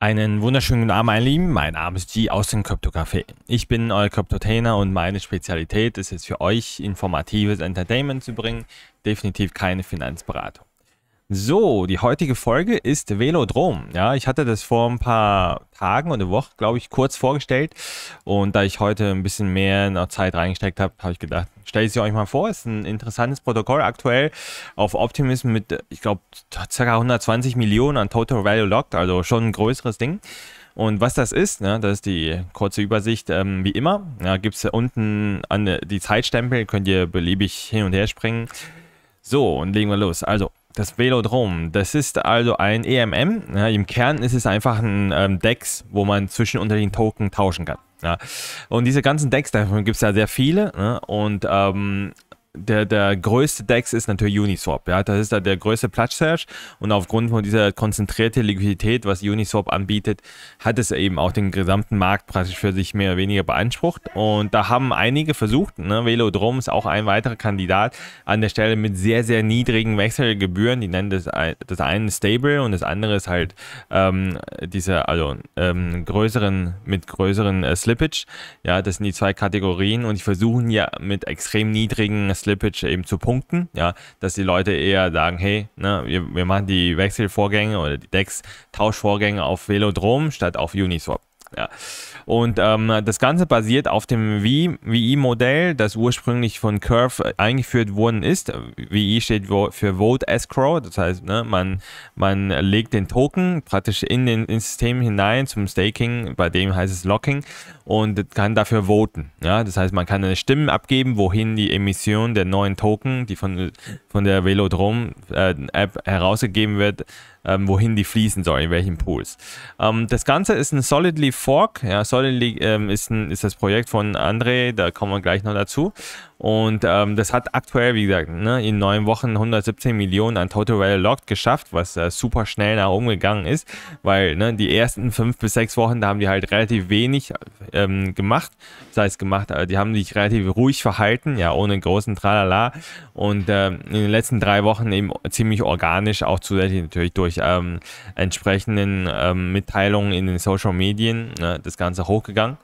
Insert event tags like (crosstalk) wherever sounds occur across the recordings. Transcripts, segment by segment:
Einen wunderschönen guten Abend, meine Lieben. Mein Name ist G aus dem Krypto-Café. Ich bin euer Kryptotainer und meine Spezialität ist es für euch, informatives Entertainment zu bringen. Definitiv keine Finanzberatung. So, die heutige Folge ist Velodrom. Ja, ich hatte das vor ein paar Tagen oder Wochen, glaube ich, kurz vorgestellt. Und da ich heute ein bisschen mehr Zeit reingesteckt habe, habe ich gedacht, stelle ich es euch mal vor. Es Ist ein interessantes Protokoll aktuell auf Optimism mit, ich glaube, ca. 120 Millionen an Total Value Locked, also schon ein größeres Ding. Und was das ist, ne, das ist die kurze Übersicht, ähm, wie immer. Ja, Gibt es unten an die Zeitstempel, könnt ihr beliebig hin und her springen. So, und legen wir los. Also, das Velodrom, das ist also ein EMM. Ja, Im Kern ist es einfach ein ähm, Dex, wo man zwischen unter den Token tauschen kann. Ja. Und diese ganzen Decks, davon gibt es ja sehr viele. Ne? Und ähm, der, der größte DEX ist natürlich Uniswap. Ja? Das ist da der größte Platsch Platzhirsch und aufgrund von dieser konzentrierten Liquidität, was Uniswap anbietet, hat es eben auch den gesamten Markt praktisch für sich mehr oder weniger beansprucht. Und da haben einige versucht, ne? Velodrom ist auch ein weiterer Kandidat an der Stelle mit sehr, sehr niedrigen Wechselgebühren. Die nennen das, das eine Stable und das andere ist halt ähm, diese, also ähm, größeren, mit größeren äh, Slippage. Ja, das sind die zwei Kategorien und die versuchen ja mit extrem niedrigen Slippage Slippage eben zu punkten, ja, dass die Leute eher sagen, hey, ne, wir, wir machen die Wechselvorgänge oder die dex tauschvorgänge auf Velodrom statt auf Uniswap. Ja. Und ähm, das Ganze basiert auf dem VI-Modell, das ursprünglich von Curve eingeführt worden ist. VI steht für Vote Escrow, das heißt, ne, man, man legt den Token praktisch in den, ins System hinein zum Staking, bei dem heißt es Locking und kann dafür voten. Ja, das heißt, man kann eine Stimme abgeben, wohin die Emission der neuen Token, die von, von der Velodrom-App äh, herausgegeben wird, ähm, wohin die fließen soll, in welchen Pools. Ähm, das Ganze ist ein Solidly Fork. Ja, Solidly ähm, ist, ein, ist das Projekt von André, da kommen wir gleich noch dazu. Und ähm, das hat aktuell, wie gesagt, ne, in neun Wochen 117 Millionen an Total Value Locked geschafft, was äh, super schnell nach oben gegangen ist, weil ne, die ersten fünf bis sechs Wochen, da haben die halt relativ wenig ähm, gemacht. Das heißt, gemacht, die haben sich relativ ruhig verhalten, ja, ohne großen Tralala. Und ähm, in den letzten drei Wochen eben ziemlich organisch, auch zusätzlich natürlich durch ähm, entsprechenden ähm, Mitteilungen in den Social Medien, ne, das Ganze hochgegangen.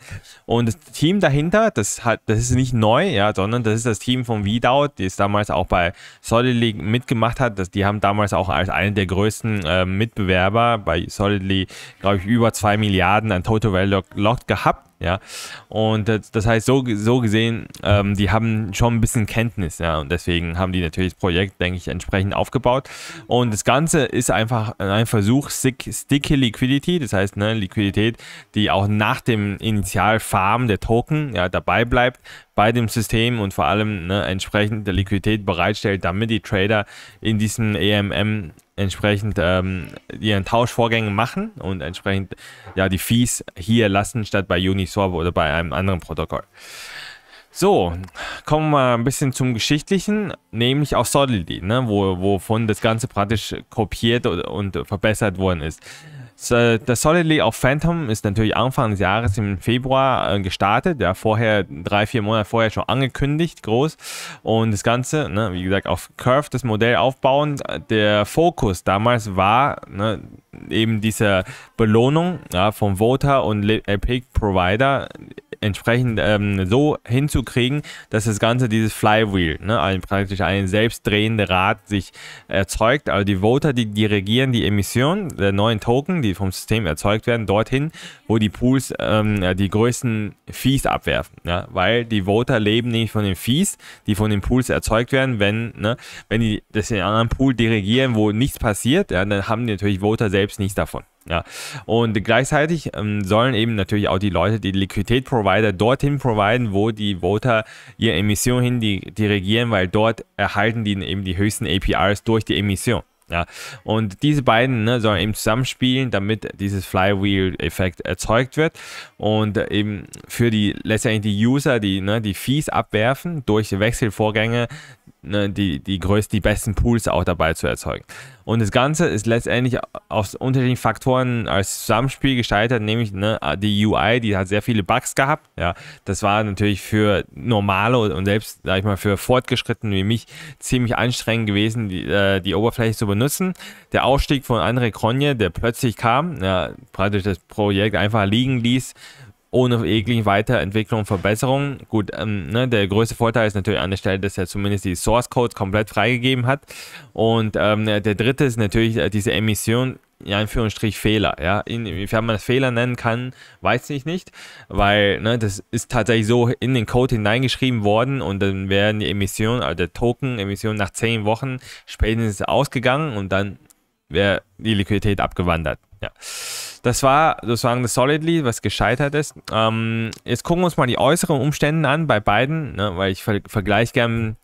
Und das Team dahinter, das, hat, das ist nicht neu, ja, sondern das das ist das Team von Wiedau, das damals auch bei Solid League mitgemacht hat. Das, die haben damals auch als eine der größten äh, Mitbewerber bei Solid League, glaube ich, über 2 Milliarden an Total Value locked gehabt ja. Und das, das heißt, so, so gesehen, ähm, die haben schon ein bisschen Kenntnis, ja. Und deswegen haben die natürlich das Projekt, denke ich, entsprechend aufgebaut. Und das Ganze ist einfach ein Versuch, sticky Liquidity, das heißt, ne, Liquidität, die auch nach dem Initialfarm der Token ja, dabei bleibt, bei dem System und vor allem ne, entsprechend der Liquidität bereitstellt, damit die Trader in diesem EMM entsprechend ähm, ihren Tauschvorgängen machen und entsprechend ja die Fees hier lassen statt bei Uniswap oder bei einem anderen Protokoll. So, kommen wir ein bisschen zum Geschichtlichen, nämlich auf Solidity, ne, wo, wovon das Ganze praktisch kopiert und verbessert worden ist das Solidly auf Phantom ist natürlich Anfang des Jahres im Februar äh, gestartet, ja, vorher, drei, vier Monate vorher schon angekündigt, groß. Und das Ganze, ne, wie gesagt, auf Curve das Modell aufbauend. Der Fokus damals war ne, eben diese Belohnung ja, vom Voter und Epic Provider entsprechend ähm, so hinzukriegen, dass das Ganze dieses Flywheel, ne, ein, praktisch ein selbstdrehender Rad sich erzeugt. Also die Voter, die dirigieren die Emission der neuen Token, die vom System erzeugt werden, dorthin, wo die Pools ähm, die größten Fees abwerfen. Ja? Weil die Voter leben nämlich von den Fees, die von den Pools erzeugt werden. Wenn, ne, wenn die das in einem anderen Pool dirigieren, wo nichts passiert, ja, dann haben die natürlich Voter selbst nichts davon. Ja, und gleichzeitig ähm, sollen eben natürlich auch die Leute, die Liquidität-Provider dorthin providen, wo die Voter ihre Emission hin dirigieren, weil dort erhalten die eben die höchsten APRs durch die Emission. Ja, und diese beiden ne, sollen eben zusammenspielen, damit dieses Flywheel-Effekt erzeugt wird und eben für die letztendlich die User, die ne, die Fees abwerfen durch Wechselvorgänge, ne, die, die größten, die besten Pools auch dabei zu erzeugen. Und das Ganze ist letztendlich aus unterschiedlichen Faktoren als Zusammenspiel gescheitert, nämlich ne, ah, die UI, die hat sehr viele Bugs gehabt. Ja, das war natürlich für normale und selbst, sag ich mal, für Fortgeschrittene wie mich ziemlich anstrengend gewesen, die, äh, die Oberfläche zu benutzen. Der Ausstieg von André Kronje, der plötzlich kam, ja, praktisch das Projekt einfach liegen ließ, ohne jegliche Weiterentwicklung und Verbesserung. Gut, ähm, ne, der größte Vorteil ist natürlich an der Stelle, dass er zumindest die Source Codes komplett freigegeben hat. Und ähm, der dritte ist natürlich äh, diese Emission, in Anführungsstrich Fehler. Ja? Inwiefern man das Fehler nennen kann, weiß ich nicht, weil ne, das ist tatsächlich so in den Code hineingeschrieben worden und dann werden die Emissionen, also der Token-Emissionen nach zehn Wochen spätestens ausgegangen und dann wäre die Liquidität abgewandert. Ja. Das war sozusagen das Solidly, was gescheitert ist. Ähm, jetzt gucken wir uns mal die äußeren Umstände an bei beiden, ne, weil ich ver vergleiche gerne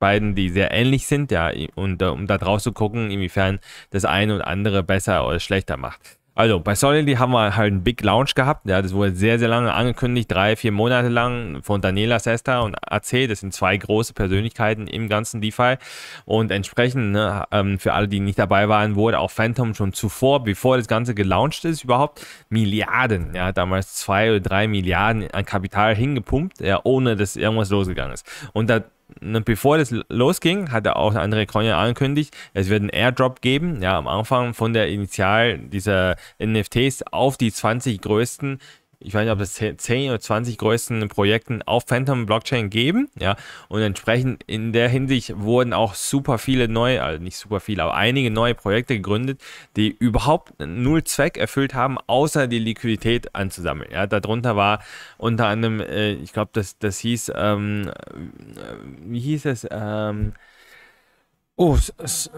beiden, die sehr ähnlich sind, ja, und äh, um da draus zu gucken, inwiefern das eine und andere besser oder schlechter macht. Also bei Solidly haben wir halt einen Big Launch gehabt. Ja, das wurde sehr, sehr lange angekündigt, drei, vier Monate lang von Daniela Sesta und AC. Das sind zwei große Persönlichkeiten im ganzen DeFi. Und entsprechend, ne, ähm, für alle, die nicht dabei waren, wurde auch Phantom schon zuvor, bevor das Ganze gelauncht ist, überhaupt Milliarden, ja, damals zwei oder drei Milliarden an Kapital hingepumpt, ja, ohne dass irgendwas losgegangen ist. Und da bevor das losging, hat er auch andere Kronja angekündigt, es wird einen Airdrop geben, ja, am Anfang von der Initial dieser NFTs auf die 20 größten ich weiß nicht, ob es 10 oder 20 größten Projekten auf Phantom Blockchain geben, ja, und entsprechend in der Hinsicht wurden auch super viele neue, also nicht super viele, aber einige neue Projekte gegründet, die überhaupt null Zweck erfüllt haben, außer die Liquidität anzusammeln, ja, darunter war unter anderem, äh, ich glaube, das, das hieß, ähm, äh, wie hieß es, ähm, oh, es, es äh,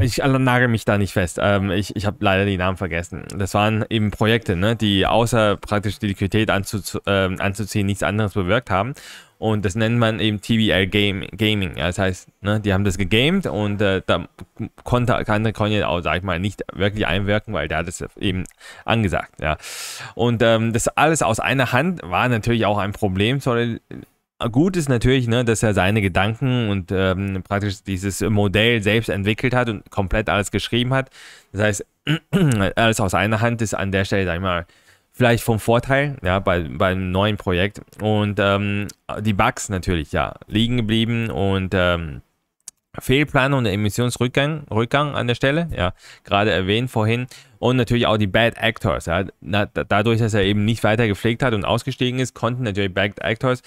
ich nagel mich da nicht fest. Ähm, ich ich habe leider die Namen vergessen. Das waren eben Projekte, ne, die außer praktisch die Liquidität anzu, äh, anzuziehen, nichts anderes bewirkt haben. Und das nennt man eben TBL Game, Gaming. Ja, das heißt, ne, die haben das gegamed und äh, da konnte, konnte Conrad auch, sag ich mal, nicht wirklich einwirken, weil der hat es eben angesagt. Ja. Und ähm, das alles aus einer Hand war natürlich auch ein Problem zur gut ist natürlich, ne, dass er seine Gedanken und ähm, praktisch dieses Modell selbst entwickelt hat und komplett alles geschrieben hat. Das heißt, (clears throat) alles aus einer Hand ist an der Stelle, sag ich mal, vielleicht vom Vorteil, ja, bei, bei einem neuen Projekt. Und ähm, die Bugs natürlich, ja, liegen geblieben und ähm, Fehlplanung und Emissionsrückgang Rückgang an der Stelle, ja, gerade erwähnt vorhin und natürlich auch die Bad Actors. Ja. Na, dadurch, dass er eben nicht weiter gepflegt hat und ausgestiegen ist, konnten natürlich Bad Actors,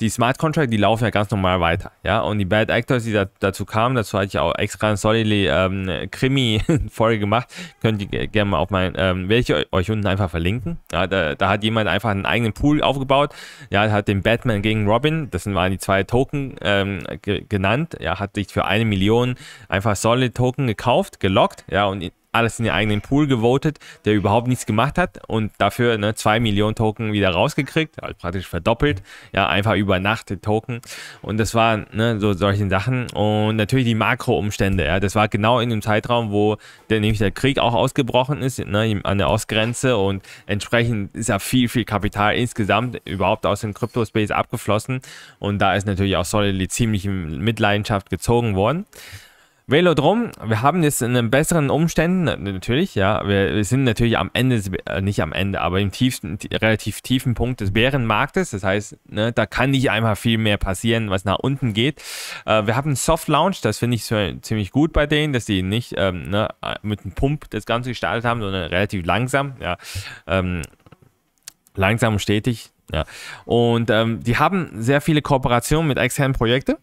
die Smart Contract, die laufen ja ganz normal weiter. Ja. Und die Bad Actors, die da, dazu kamen, dazu hatte ich auch extra eine solidly ähm, Krimi-Folge (laughs) gemacht, könnt ihr gerne mal auf mein, ähm, werde euch unten einfach verlinken. Ja, da, da, hat jemand einfach einen eigenen Pool aufgebaut, ja, hat den Batman gegen Robin, das waren die zwei Token ähm, genannt, ja, hat sich für eine Million einfach Solid Token gekauft, gelockt, ja, und alles in den eigenen Pool gewotet, der überhaupt nichts gemacht hat und dafür 2 ne, Millionen Token wieder rausgekriegt, also praktisch verdoppelt, ja, einfach über Nacht den Token und das waren ne, so solche Sachen und natürlich die Makroumstände, ja, das war genau in dem Zeitraum, wo der, nämlich der Krieg auch ausgebrochen ist, ne, an der Ostgrenze und entsprechend ist ja viel, viel Kapital insgesamt überhaupt aus dem Crypto-Space abgeflossen und da ist natürlich auch Solidly ziemlich in Mitleidenschaft gezogen worden. Velodrom, wir haben jetzt in einem besseren Umständen, natürlich, ja, wir, wir, sind natürlich am Ende, äh, nicht am Ende, aber im tiefsten, relativ tiefen Punkt des Bärenmarktes, das heißt, ne, da kann nicht einmal viel mehr passieren, was nach unten geht. Äh, wir haben einen Soft Launch, das finde ich so, ziemlich gut bei denen, dass die nicht ähm, ne, äh, mit einem Pump das Ganze gestartet haben, sondern relativ langsam, ja, ähm, langsam und stetig, ja. Und ähm, die haben sehr viele Kooperationen mit externen Projekten.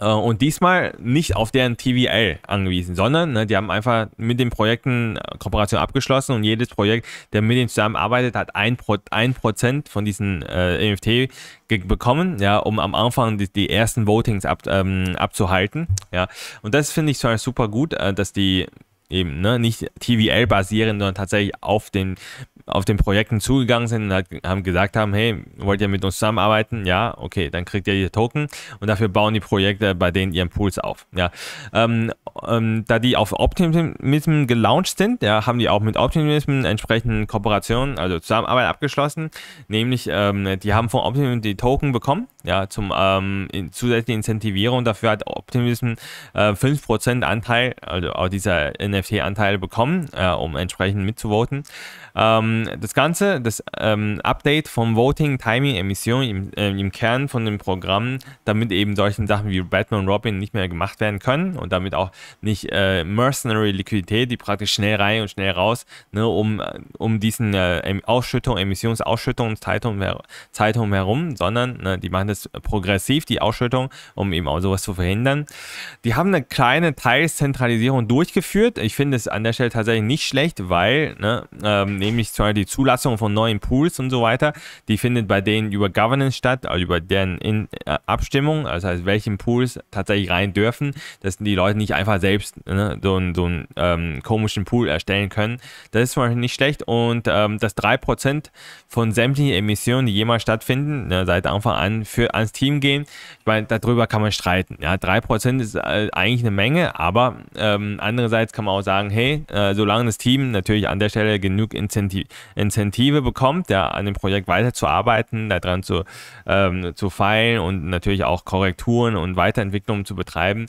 Äh, und diesmal nicht auf deren TVL angewiesen, sondern ne, die haben einfach mit den Projekten äh, Kooperation abgeschlossen und jedes Projekt, der mit ihnen zusammenarbeitet, hat ein, Pro ein Prozent von diesen äh, NFT e bekommen, ja, um am Anfang die, die ersten Votings ab, ähm, abzuhalten, ja. Und das finde ich zwar super gut, äh, dass die eben ne, nicht TVL basieren, sondern tatsächlich auf den auf den Projekten zugegangen sind und haben gesagt haben, hey, wollt ihr mit uns zusammenarbeiten? Ja, okay, dann kriegt ihr die Token und dafür bauen die Projekte bei denen ihren Pools auf. Ja, ähm, ähm, da die auf Optimism gelauncht sind, ja, haben die auch mit Optimism entsprechende Kooperationen, also Zusammenarbeit abgeschlossen, nämlich ähm, die haben von Optimism die Token bekommen, ja, zum ähm, in, zusätzliche Incentivierung. Dafür hat Optimism äh, 5% Anteil, also auch dieser NFT-Anteil bekommen, äh, um entsprechend mitzuvoten. Ähm, das Ganze, das ähm, Update vom Voting, Timing, Emission im, äh, im, Kern von dem Programm, damit eben solchen Sachen wie Batman und Robin nicht mehr gemacht werden können und damit auch nicht äh, Mercenary Liquidität, die praktisch schnell rein und schnell raus, ne, um, um diesen äh, Ausschüttung, Emissionsausschüttung Zeitung, Zeitung herum, sondern ne, die machen das progressiv, die Ausschüttung, um eben auch sowas zu verhindern. Die haben eine kleine Teilzentralisierung durchgeführt. Ich finde es an der Stelle tatsächlich nicht schlecht, weil ne, ähm, nämlich sorry, die Zulassung von neuen Pools und so weiter, die findet bei denen über Governance statt, also über deren in äh, Abstimmung, also heißt, welchen Pools tatsächlich rein dürfen, dass die Leute nicht einfach selbst ne, so einen so einen, ähm, komischen Pool erstellen können. Das ist zum Beispiel nicht schlecht und ähm, dass 3% von sämtlichen Emissionen, die jemals stattfinden, ne, seit Anfang an für ans Team gehen, ich meine, darüber kann man streiten. Ja, 3% ist äh, eigentlich eine Menge, aber ähm, andererseits kann man auch sagen, hey, äh, solange das Team natürlich an der Stelle genug Incentiv Incentive bekommt, der an dem Projekt weiterzuarbeiten, daran zu, ähm, zu feilen und natürlich auch Korrekturen und Weiterentwicklungen zu betreiben,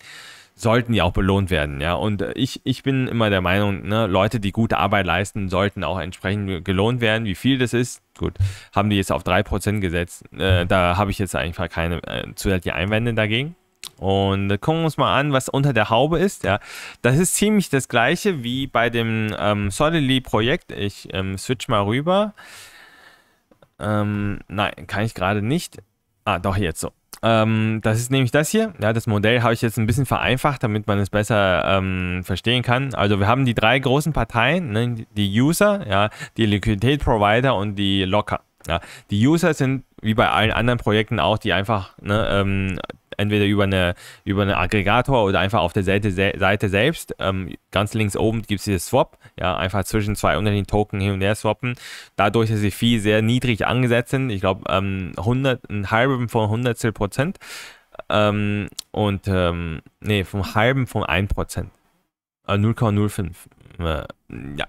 sollten die auch belohnt werden, ja. Und äh, ich, ich bin immer der Meinung, ne, Leute, die gute Arbeit leisten, sollten auch entsprechend gelohnt werden. Wie viel das ist, gut, haben die jetzt auf 3% gesetzt. Äh, da habe ich jetzt einfach keine äh, zusätzlichen Einwände dagegen. Und gucken wir uns mal an, was unter der Haube ist. Ja, das ist ziemlich das gleiche wie bei dem ähm, Solidly-Projekt. Ich ähm, switch mal rüber. Ähm, nein, kann ich gerade nicht. Ah, doch jetzt so. Ähm, das ist nämlich das hier. Ja, das Modell habe ich jetzt ein bisschen vereinfacht, damit man es besser ähm, verstehen kann. Also wir haben die drei großen Parteien, ne? die User, ja, die Liquidität Provider und die Locker. Ja, die User sind wie bei allen anderen Projekten auch, die einfach ne, ähm, entweder über eine über einen Aggregator oder einfach auf der Seite, Seite selbst. Ähm, ganz links oben gibt es dieses Swap, ja, einfach zwischen zwei unterschiedlichen Token hin und her swappen. Dadurch dass die Fee sehr niedrig angesetzt, sind. ich glaube ähm, 100, ein halben von 100 Prozent ähm, und ähm, nee, vom halben von 1 Prozent. Äh, 0,05. Äh, ja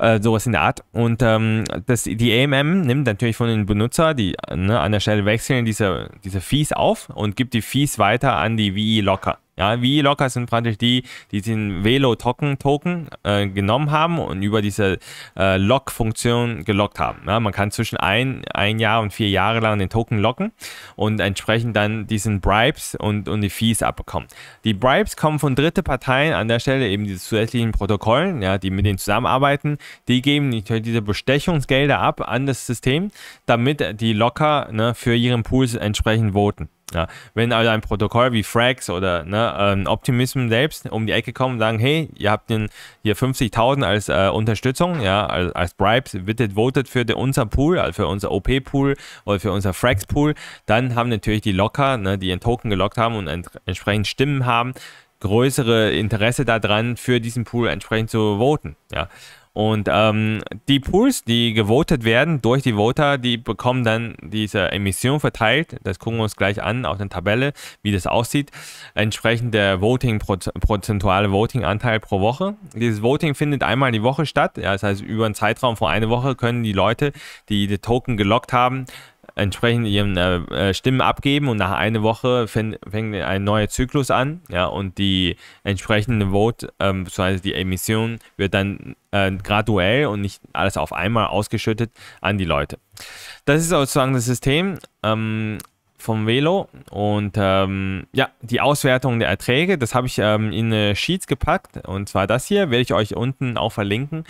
äh, sowas in der Art. Und ähm, das, die AMM nimmt natürlich von den Benutzern, die äh, ne, an der Stelle wechseln, diese, diese Fees auf und gibt die Fees weiter an die VI e Locker. Ja, V-Locker sind praktisch die, die den Velo-Token äh, genommen haben und über diese äh, Lock-Funktion gelockt haben. Ja, man kann zwischen ein, ein Jahr und vier Jahre lang den Token locken und entsprechend dann diesen Bribes und, und die Fees abbekommen. Die Bribes kommen von dritten Parteien an der Stelle, eben diese zusätzlichen Protokollen, ja, die mit denen zusammenarbeiten. Die geben diese Bestechungsgelder ab an das System, damit die Locker ne, für ihren Pools entsprechend voten. Ja, wenn also ein Protokoll wie Frax oder ne, ähm, Optimism selbst um die Ecke kommen und sagen, hey, ihr habt den, hier 50.000 als äh, Unterstützung, ja, als, als Bribes, bitte votet für den, unser Pool, also für unser OP-Pool oder für unser frax pool dann haben natürlich die Locker, ne, die ihren Token gelockt haben und ent entsprechend Stimmen haben, größere Interesse daran, für diesen Pool entsprechend zu voten, ja. Und ähm, die Pools, die gewotet werden durch die Voter, die bekommen dann diese Emission verteilt. Das gucken wir uns gleich an, auf der Tabelle, wie das aussieht. Entsprechend der Voting, prozentuale Voting-Anteil pro Woche. Dieses Voting findet einmal die Woche statt. Ja, das heißt, über einen Zeitraum von einer Woche können die Leute, die die Token gelockt haben, entsprechend ihren äh, äh, Stimmen abgeben und nach einer Woche fäng, fängt ein neuer Zyklus an, ja, und die entsprechende Vote, ähm, beziehungsweise die Emission wird dann äh, graduell und nicht alles auf einmal ausgeschüttet an die Leute. Das ist sozusagen das System ähm, vom Velo und ähm, ja, die Auswertung der Erträge, das habe ich ähm, in Sheets gepackt und zwar das hier, werde ich euch unten auch verlinken.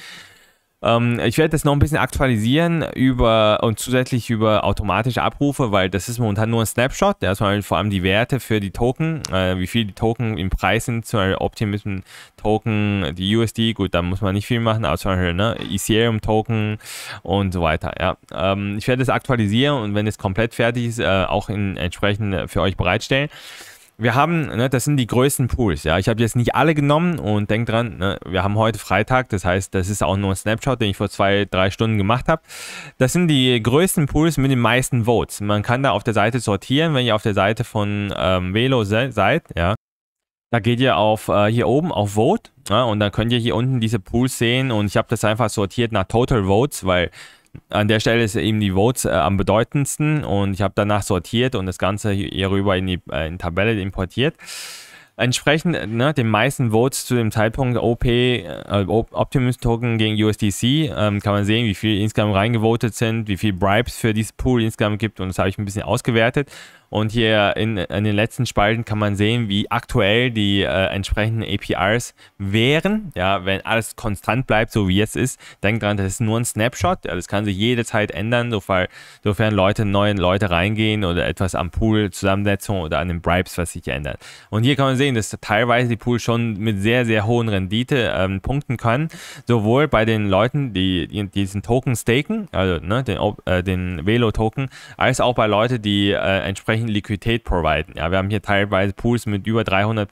Ähm, ich werde das noch ein bisschen aktualisieren über und zusätzlich über automatische Abrufe, weil das ist momentan nur ein Snapshot. Da ist vor allem die Werte für die Token, äh, wie viel die Token im Preis sind, zum Beispiel Optimism Token, die USD, gut, da muss man nicht viel machen, aber zum Beispiel ne, Ethereum Token und so weiter. Ja. Ähm, ich werde das aktualisieren und wenn es komplett fertig ist, äh, auch in, entsprechend für euch bereitstellen wir haben, ne, das sind die größten Pools, ja. Ich habe jetzt nicht alle genommen und denk dran, ne, wir haben heute Freitag, das heißt, das ist auch nur ein Snapshot, den ich vor zwei, drei Stunden gemacht habe. Das sind die größten Pools mit den meisten Votes. Man kann da auf der Seite sortieren, wenn ihr auf der Seite von ähm, Velo se seid, ja. Da geht ihr auf äh, hier oben auf Vote ja, ne, und dann könnt ihr hier unten diese Pools sehen und ich habe das einfach sortiert nach Total Votes, weil an der Stelle ist eben die Votes äh, am bedeutendsten und ich habe danach sortiert und das Ganze hierüber in die äh, in Tabelle importiert. Entsprechend äh, ne, den meisten Votes zu dem Zeitpunkt OP, äh, Optimus Token gegen USDC, ähm, kann man sehen, wie viel insgesamt reingevotet sind, wie viel Bribes für dieses Pool insgesamt gibt und das habe ich ein bisschen ausgewertet und hier in, in, den letzten Spalten kann man sehen, wie aktuell die äh, entsprechenden APRs wären. Ja, wenn alles konstant bleibt, so wie jetzt ist, denkt dran, das ist nur ein Snapshot. Ja, das kann sich jederzeit ändern, sofern, sofern Leute, neue Leute reingehen oder etwas am Pool, Zusammensetzung oder an den Bribes, was sich ändert. Und hier kann man sehen, dass teilweise die Pool schon mit sehr, sehr hohen Rendite ähm, punkten können. Sowohl bei den Leuten, die, die diesen Token staken, also ne, den, äh, den Velo-Token, als auch bei Leuten, die äh, entsprechend ausreichend Liquidität providen. Ja, wir haben hier teilweise Pools mit über 300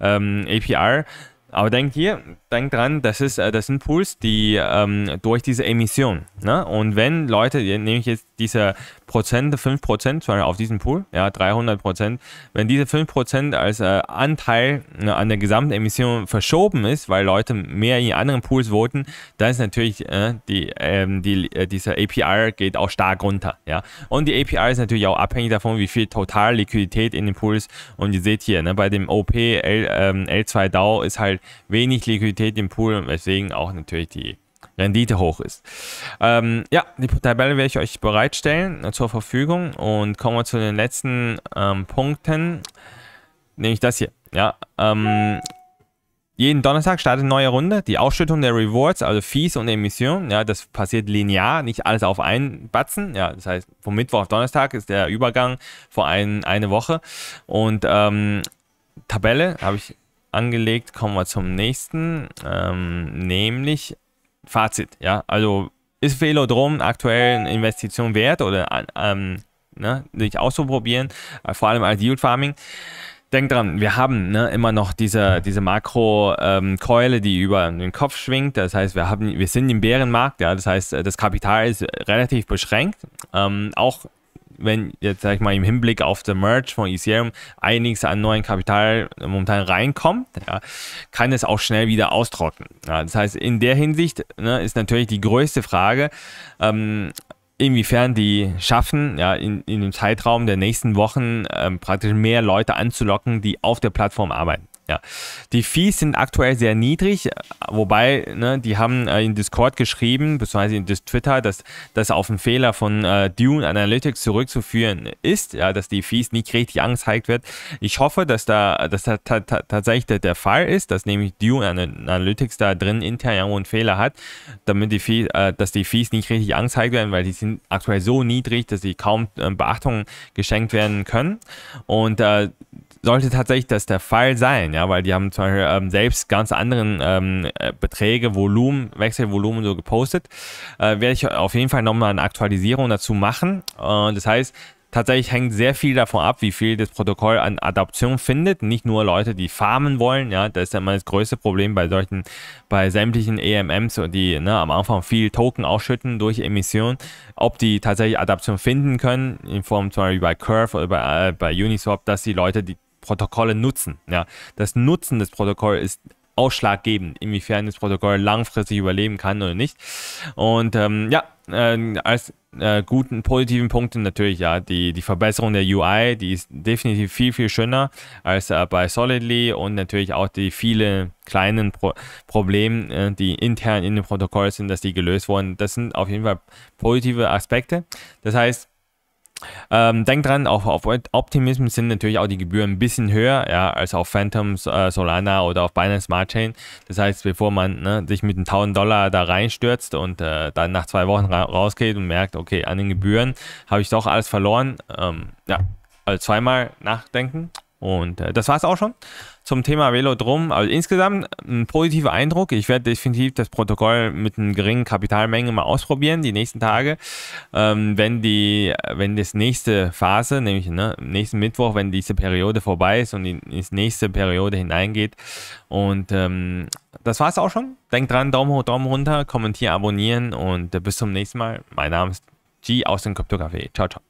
ähm, APR. Aber denkt hier, denkt dran, das, ist, äh, das sind Pools, die ähm, durch diese Emission, ne? und wenn Leute, nehme ich jetzt diese Prozente, 5% auf diesen Pool, ja, 300%, wenn diese 5% als äh, Anteil ne, an der gesamten Emission verschoben ist, weil Leute mehr in anderen Pools voten, dann ist natürlich äh, die, ähm, die, äh, dieser APR geht auch stark runter, ja, und die APR ist natürlich auch abhängig davon, wie viel total Liquidität in den Pools, und ihr seht hier, ne, bei dem OP L, ähm, L2 DAO ist halt halt wenig Liquidität im Pool und weswegen auch natürlich die Rendite hoch ist. Ähm, ja, die Tabelle werde ich euch bereitstellen äh, zur Verfügung und kommen wir zu den letzten ähm, Punkten, nämlich das hier. Ja, ähm, jeden Donnerstag startet eine neue Runde. Die Ausschüttung der Rewards, also Fees und Emissionen, ja, das passiert linear, nicht alles auf einen Batzen. Ja, das heißt, vom Mittwoch auf Donnerstag ist der Übergang vor ein, eine Woche. Und ähm, Tabelle habe ich angelegt, kommen wir zum nächsten, ähm, nämlich Fazit. Ja, also ist Velodrom aktuell eine Investition wert oder äh, ähm, ne, sich auszuprobieren, äh, vor allem als Yield Farming? Denk dran, wir haben ne, immer noch diese, diese Makro-Keule, ähm, die über den Kopf schwingt. Das heißt, wir, haben, wir sind im Bärenmarkt. Ja, das heißt, äh, das Kapital ist relativ beschränkt. Ähm, auch wenn jetzt, sag ich mal, im Hinblick auf den Merge von Ethereum einiges an neuen Kapital momentan reinkommt, ja, kann es auch schnell wieder austrocknen. Ja, das heißt, in der Hinsicht ne, ist natürlich die größte Frage, ähm, inwiefern die schaffen, ja, in, in dem Zeitraum der nächsten Wochen ähm, praktisch mehr Leute anzulocken, die auf der Plattform arbeiten. Ja. Die Fees sind aktuell sehr niedrig, wobei, ne, die haben äh, in Discord geschrieben, beziehungsweise in Twitter, dass das auf einen Fehler von äh, Dune Analytics zurückzuführen ist, ja, dass die Fees nicht richtig angezeigt wird. Ich hoffe, dass da, dass da tatsächlich der, der, Fall ist, dass nämlich Dune Analytics da drin intern irgendwo einen Fehler hat, damit die Fees, äh, dass die Fees nicht richtig angezeigt werden, weil die sind aktuell so niedrig, dass sie kaum äh, Beachtung geschenkt werden können. Und äh, sollte tatsächlich das der Fall sein, ja, weil die haben zum Beispiel ähm, selbst ganz anderen ähm, äh, Beträge, Volumen, Wechselvolumen so gepostet. Äh, werde ich auf jeden Fall nochmal eine Aktualisierung dazu machen. Äh, das heißt, Tatsächlich hängt sehr viel davon ab, wie viel das Protokoll an Adaption findet. Nicht nur Leute, die farmen wollen, ja, das ist ja immer das größte Problem bei solchen, bei sämtlichen EMMs, die ne, am Anfang viel Token ausschütten durch Emission, ob die tatsächlich Adaption finden können, in Form zum Beispiel bei Curve oder bei, äh, bei Uniswap, dass die Leute die Protokolle nutzen. Ja, das Nutzen des Protokolls ist ausschlaggebend, inwiefern das Protokoll langfristig überleben kann oder nicht. Und ähm, ja, äh, als äh, guten positiven Punkten natürlich ja die, die Verbesserung der UI, die ist definitiv viel, viel schöner als äh, bei Solidly und natürlich auch die vielen kleinen Pro Probleme, äh, die intern in dem Protokoll sind, dass die gelöst wurden. Das sind auf jeden Fall positive Aspekte. Das heißt, ähm, denkt dran, auch auf Optimism sind natürlich auch die Gebühren ein bisschen höher ja, als auf Phantoms, äh, Solana oder auf Binance Smart Chain. Das heißt, bevor man ne, sich mit 1000 Dollar da reinstürzt und äh, dann nach zwei Wochen ra rausgeht und merkt, okay, an den Gebühren habe ich doch alles verloren, ähm, ja, also zweimal nachdenken und äh, das war es auch schon zum Thema Velodrom. Also insgesamt ein positiver Eindruck. Ich werde definitiv das Protokoll mit einer geringen Kapitalmenge mal ausprobieren, die nächsten Tage. Ähm, wenn die, wenn das nächste Phase, nämlich ne, nächsten Mittwoch, wenn diese Periode vorbei ist und in die nächste Periode hineingeht. Und ähm, das war es auch schon. Denkt dran, Daumen hoch, Daumen runter, kommentieren, abonnieren und äh, bis zum nächsten Mal. Mein Name ist G aus dem Kryptocafé. Ciao, ciao.